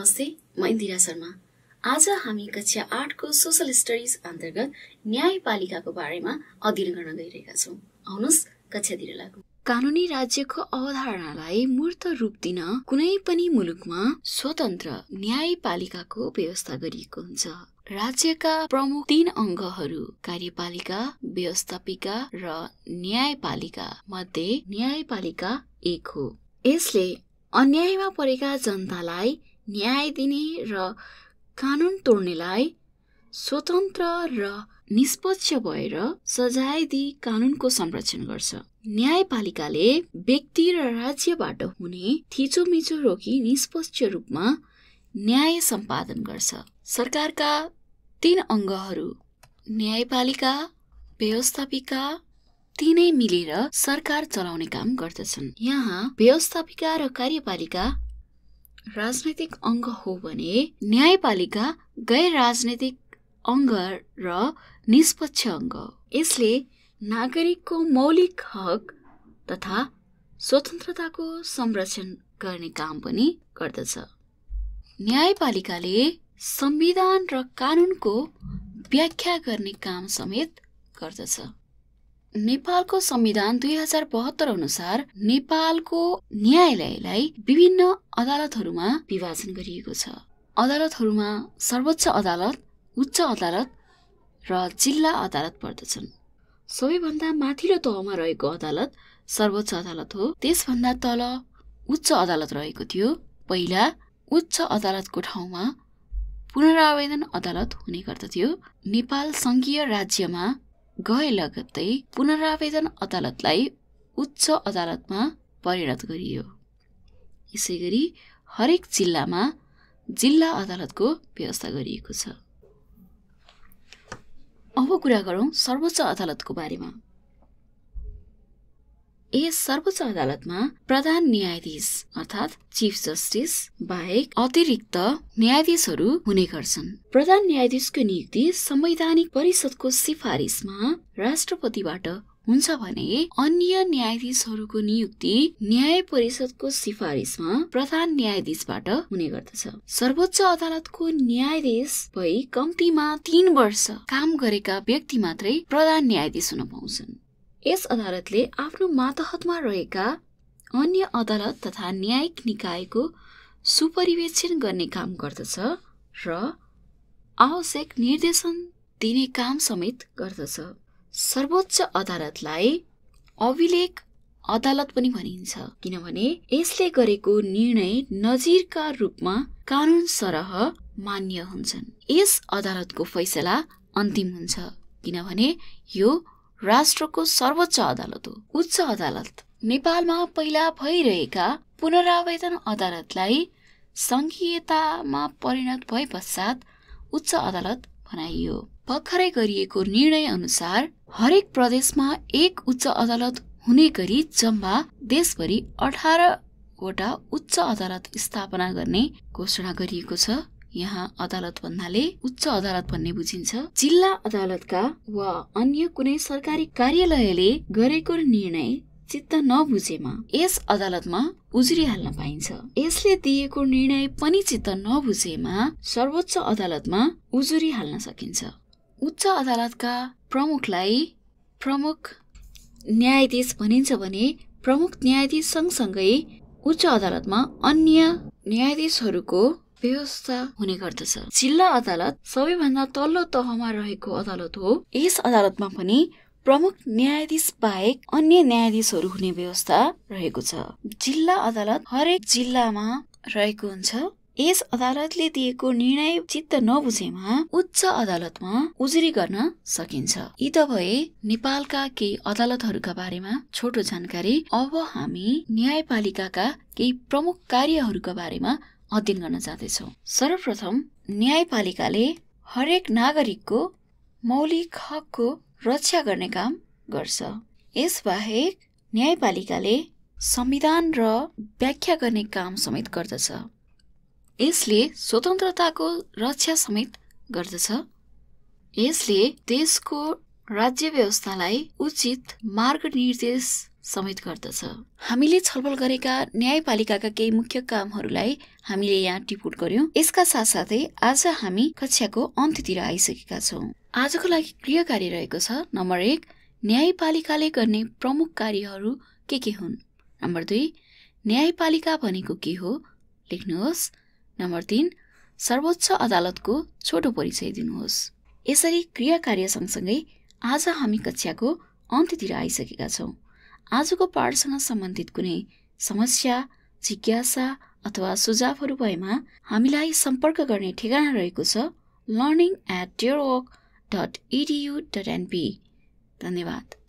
नमस्ते म इन्दिरा शर्मा आज हामी कक्षा आठको सोसल स्टडिज अन्तर्गत न्यायपालिकाको बारेमा अध्ययन गर्न गइरहेका छौँ आउनुहोस् कक्षातिर लागौँ कानुनी राज्यको अवधारणालाई मूर्त रूप दिन कुनै पनि मुलुकमा स्वतन्त्र न्यायपालिकाको व्यवस्था गरिएको हुन्छ राज्यका प्रमुख तीन अङ्गहरू कार्यपालिका व्यवस्थापिका र न्यायपालिका मध्ये न्यायपालिका एक हो यसले अन्यायमा परेका जनतालाई न्याय दिने र कानुन तोड्नेलाई स्वतन्त्र र निष्पक्ष भएर सजाय दिई कानुनको संरक्षण गर्छ न्यायपालिकाले व्यक्ति र राज्यबाट हुने थिचोमिचो रोकी निष्पक्ष रूपमा न्याय सम्पादन गर्छ सरकारका तीन अङ्गहरू न्यायपालिका व्यवस्थापिका तिनै मिलेर सरकार चलाउने काम गर्दछन् यहाँ व्यवस्थापिका र कार्यपालिका राजनैतिक अङ्ग हो भने न्यायपालिका गैर राजनैतिक अङ्ग र निष्पक्ष अङ्ग यसले नागरिकको मौलिक हक तथा स्वतन्त्रताको संरक्षण गर्ने काम पनि गर्दछ न्यायपालिकाले संविधान र कानुनको व्याख्या गर्ने काम समेत गर्दछ नेपालको संविधान दुई हजार बहत्तर अनुसार नेपालको न्यायालयलाई विभिन्न अदालतहरूमा विभाजन गरिएको छ अदालतहरूमा सर्वोच्च अदालत उच्च अदालत र जिल्ला अदालत पर्दछन् सबैभन्दा माथिल्लो तहमा रहेको अदालत सर्वोच्च अदालत हो त्यसभन्दा तल उच्च अदालत रहेको थियो पहिला उच्च अदालतको ठाउँमा पुनरावेदन अदालत हुने गर्दथ्यो नेपाल सङ्घीय राज्यमा गए लगत्तै पुनरावेदन अदालतलाई उच्च अदालतमा परिणत गरियो यसै गरी हरेक जिल्लामा जिल्ला अदालतको व्यवस्था गरिएको छ अब कुरा गरौँ सर्वोच्च अदालतको बारेमा यस सर्वोच्च अदालतमा प्रधान न्यायाधीश अर्थात् चिफ जस्टिस बाहेक अतिरिक्त न्यायाधीशहरू हुने गर्छन् प्रधान न्यायाधीशको नियुक्ति संवैधानिक परिषदको सिफारिसमा राष्ट्रपतिबाट हुन्छ भने अन्य न्यायाधीशहरूको नियुक्ति न्याय परिषदको सिफारिसमा प्रधान न्यायाधीशबाट हुने गर्दछ सर्वोच्च अदालतको न्यायाधीश भई कम्तीमा तीन वर्ष काम गरेका व्यक्ति मात्रै प्रधान न्यायाधीश हुन पाउँछन् यस अदालतले आफ्नो मातहतमा रहेका अन्य अदालत तथा न्यायिक निकायको सुपरिवेक्षण गर्ने काम गर्दछ र आवश्यक निर्देशन दिने काम समेत गर्दछ सर्वोच्च अदालतलाई अभिलेख अदालत पनि भनिन्छ किनभने यसले गरेको निर्णय नजिरका रूपमा कानुन सरह मान्य हुन्छन् यस अदालतको फैसला अन्तिम हुन्छ किनभने यो राष्ट्रको सर्वोच्च अदालत हो उच्च अदालत नेपालमा पहिला भइरहेका पुनरावेदन अदालतलाई सङ्घीयतामा परिणत भए पश्चात उच्च अदालत बनाइयो भर्खरै गरिएको निर्णय अनुसार हरेक प्रदेशमा एक उच्च अदालत हुने गरी जम्मा देशभरि अठारवटा उच्च अदालत स्थापना गर्ने घोषणा गरिएको छ यहाँ अदालत भन्नाले उच्च अदालत भन्ने बुझिन्छ जिल्ला अदालतका वा अन्य कुनै सरकारी कार्यालयले गरेको निर्णय चित्त नबुझेमा यस अदालतमा उजुरी हाल्न पाइन्छ यसले दिएको निर्णय पनि चित्त नबुझेमा सर्वोच्च अदालतमा उजुरी हाल्न सकिन्छ उच्च अदालतका प्रमुखलाई प्रमुख न्यायाधीश भनिन्छ भने प्रमुख न्यायाधीश सँगसँगै उच्च अदालतमा अन्य न्यायाधीशहरूको व्यवस्था हुने गर्दछ जिल्ला अदालत सबैभन्दा तल्लो तहमा रहेको अदालत हो यस अदालतमा पनि प्रमुख न्यायाधीश बाहेक अन्य न्यायाधीशहरू हुने व्यवस्था रहेको छ जिल्ला अदालत हरेक जिल्लामा रहेको हुन्छ यस अदालतले दिएको निर्णय चित्त नबुझेमा उच्च अदालतमा उजुरी गर्न सकिन्छ यी त भए नेपालका केही अदालतहरूका बारेमा छोटो जानकारी अब हामी न्यायपालिकाका केही प्रमुख कार्यहरूका बारेमा अध्ययन गर्न जाँदैछौँ सर्वप्रथम न्यायपालिकाले हरेक नागरिकको मौलिक हकको रक्षा गर्ने काम गर्छ यसबाहेक न्यायपालिकाले संविधान र व्याख्या गर्ने काम समेत गर्दछ यसले स्वतन्त्रताको रक्षा समेत गर्दछ यसले देशको राज्य व्यवस्थालाई उचित मार्ग निर्देश समेत गर्दछ हामीले छलफल गरेका न्यायपालिकाका केही मुख्य कामहरूलाई हामीले यहाँ टिपुट गर्यौं यसका साथसाथै आज हामी कक्षाको अन्त्यतिर आइसकेका छौँ आजको लागि गृह कार्य रहेको छ नम्बर एक न्यायपालिकाले गर्ने प्रमुख कार्यहरू के के हुन् नम्बर दुई न्यायपालिका भनेको के हो लेख्नुहोस् नम्बर तिन सर्वोच्च अदालतको छोटो परिचय दिनुहोस् यसरी क्रिया कार्य सँगसँगै आज हामी कक्षाको अन्त्यतिर आइसकेका छौँ आजको पाठसँग सम्बन्धित कुनै समस्या जिज्ञासा अथवा सुझावहरू भएमा हामीलाई सम्पर्क गर्ने ठेगाना रहेको छ learning at dear dot edu dot NP धन्यवाद